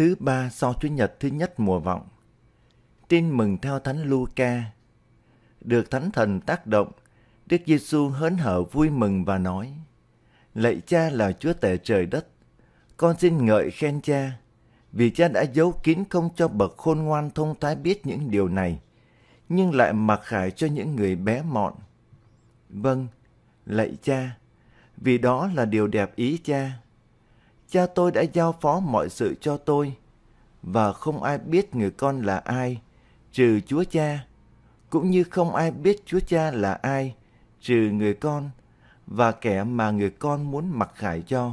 thứ ba sau chúa nhật thứ nhất mùa vọng. Tin mừng theo Thánh Luca. Được Thánh Thần tác động, Đức Giêsu hớn hở vui mừng và nói: Lạy Cha là Chúa Tể trời đất, con xin ngợi khen Cha, vì Cha đã giấu kín không cho bậc khôn ngoan thông thái biết những điều này, nhưng lại mặc khải cho những người bé mọn. Vâng, lạy Cha, vì đó là điều đẹp ý Cha cha tôi đã giao phó mọi sự cho tôi, và không ai biết người con là ai, trừ Chúa Cha, cũng như không ai biết Chúa Cha là ai, trừ người con và kẻ mà người con muốn mặc khải cho.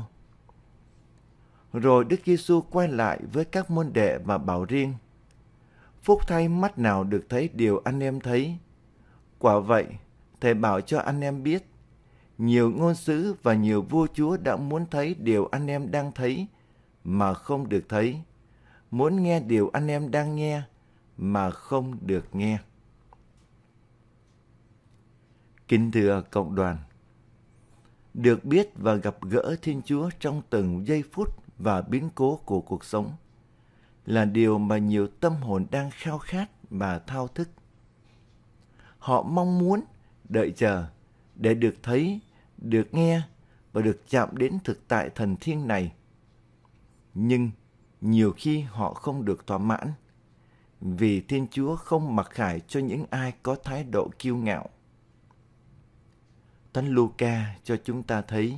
Rồi Đức Giêsu quay lại với các môn đệ và bảo riêng: Phúc thay mắt nào được thấy điều anh em thấy. Quả vậy, thầy bảo cho anh em biết, nhiều ngôn sứ và nhiều vua chúa đã muốn thấy điều anh em đang thấy mà không được thấy, muốn nghe điều anh em đang nghe mà không được nghe. Kính thưa cộng đoàn, được biết và gặp gỡ Thiên Chúa trong từng giây phút và biến cố của cuộc sống là điều mà nhiều tâm hồn đang khao khát và thao thức. Họ mong muốn, đợi chờ để được thấy được nghe và được chạm đến thực tại thần thiêng này. Nhưng nhiều khi họ không được thỏa mãn vì Thiên Chúa không mặc khải cho những ai có thái độ kiêu ngạo. Thánh Luca cho chúng ta thấy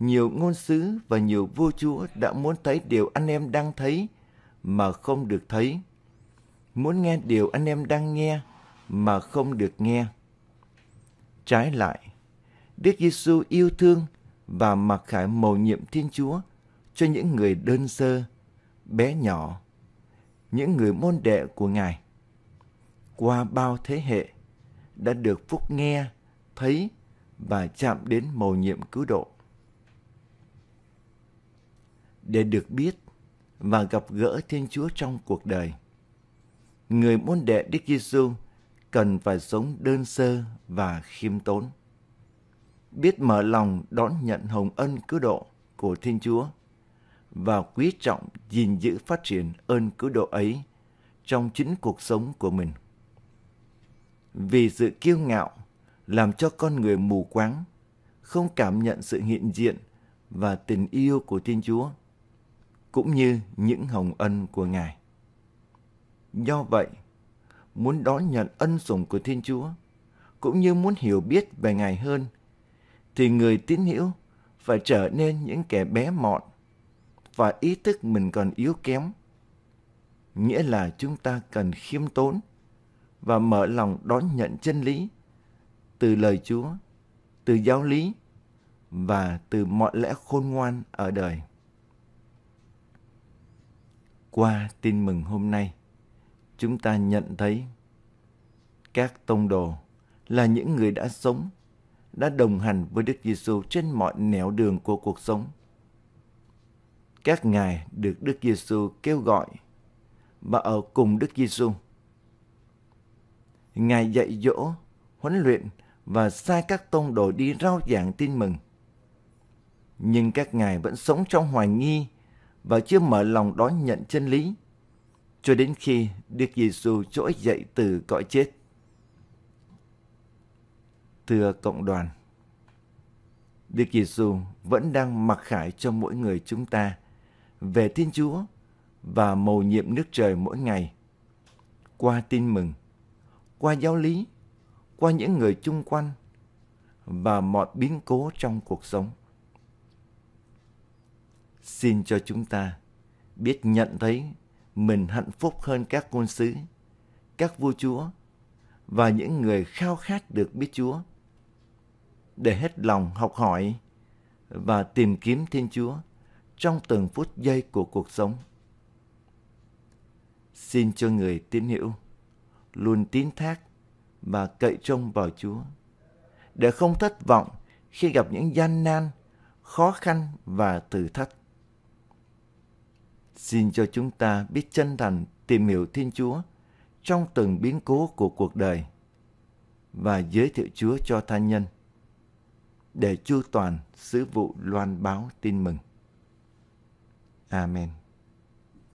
nhiều ngôn sứ và nhiều vua chúa đã muốn thấy điều anh em đang thấy mà không được thấy, muốn nghe điều anh em đang nghe mà không được nghe. Trái lại, Đức Giêsu yêu thương và mặc khải mầu nhiệm Thiên Chúa cho những người đơn sơ, bé nhỏ, những người môn đệ của Ngài. Qua bao thế hệ đã được phúc nghe, thấy và chạm đến mầu nhiệm cứu độ. Để được biết và gặp gỡ Thiên Chúa trong cuộc đời, người môn đệ Đức Giêsu cần phải sống đơn sơ và khiêm tốn biết mở lòng đón nhận hồng ân cứu độ của Thiên Chúa và quý trọng gìn giữ phát triển ơn cứu độ ấy trong chính cuộc sống của mình. Vì sự kiêu ngạo làm cho con người mù quáng, không cảm nhận sự hiện diện và tình yêu của Thiên Chúa, cũng như những hồng ân của Ngài. Do vậy, muốn đón nhận ân sủng của Thiên Chúa, cũng như muốn hiểu biết về Ngài hơn – thì người tín hữu phải trở nên những kẻ bé mọn và ý thức mình còn yếu kém. Nghĩa là chúng ta cần khiêm tốn và mở lòng đón nhận chân lý từ lời Chúa, từ giáo lý và từ mọi lẽ khôn ngoan ở đời. Qua tin mừng hôm nay, chúng ta nhận thấy các tông đồ là những người đã sống đã đồng hành với Đức Giêsu trên mọi nẻo đường của cuộc sống. Các ngài được Đức Giêsu kêu gọi và ở cùng Đức Giêsu. Ngài dạy dỗ, huấn luyện và sai các tông đồ đi rao giảng tin mừng. Nhưng các ngài vẫn sống trong hoài nghi và chưa mở lòng đón nhận chân lý cho đến khi Đức Giêsu trỗi dậy từ cõi chết. Thưa cộng đoàn, Đức Giêsu vẫn đang mặc khải cho mỗi người chúng ta về Thiên Chúa và mầu nhiệm nước trời mỗi ngày qua tin mừng, qua giáo lý, qua những người chung quanh và mọi biến cố trong cuộc sống. Xin cho chúng ta biết nhận thấy mình hạnh phúc hơn các quân sứ, các vua chúa và những người khao khát được biết Chúa để hết lòng học hỏi và tìm kiếm Thiên Chúa trong từng phút giây của cuộc sống. Xin cho người tín hữu luôn tín thác và cậy trông vào Chúa để không thất vọng khi gặp những gian nan, khó khăn và thử thách. Xin cho chúng ta biết chân thành tìm hiểu Thiên Chúa trong từng biến cố của cuộc đời và giới thiệu Chúa cho tha nhân để chu toàn sứ vụ loan báo tin mừng. Amen.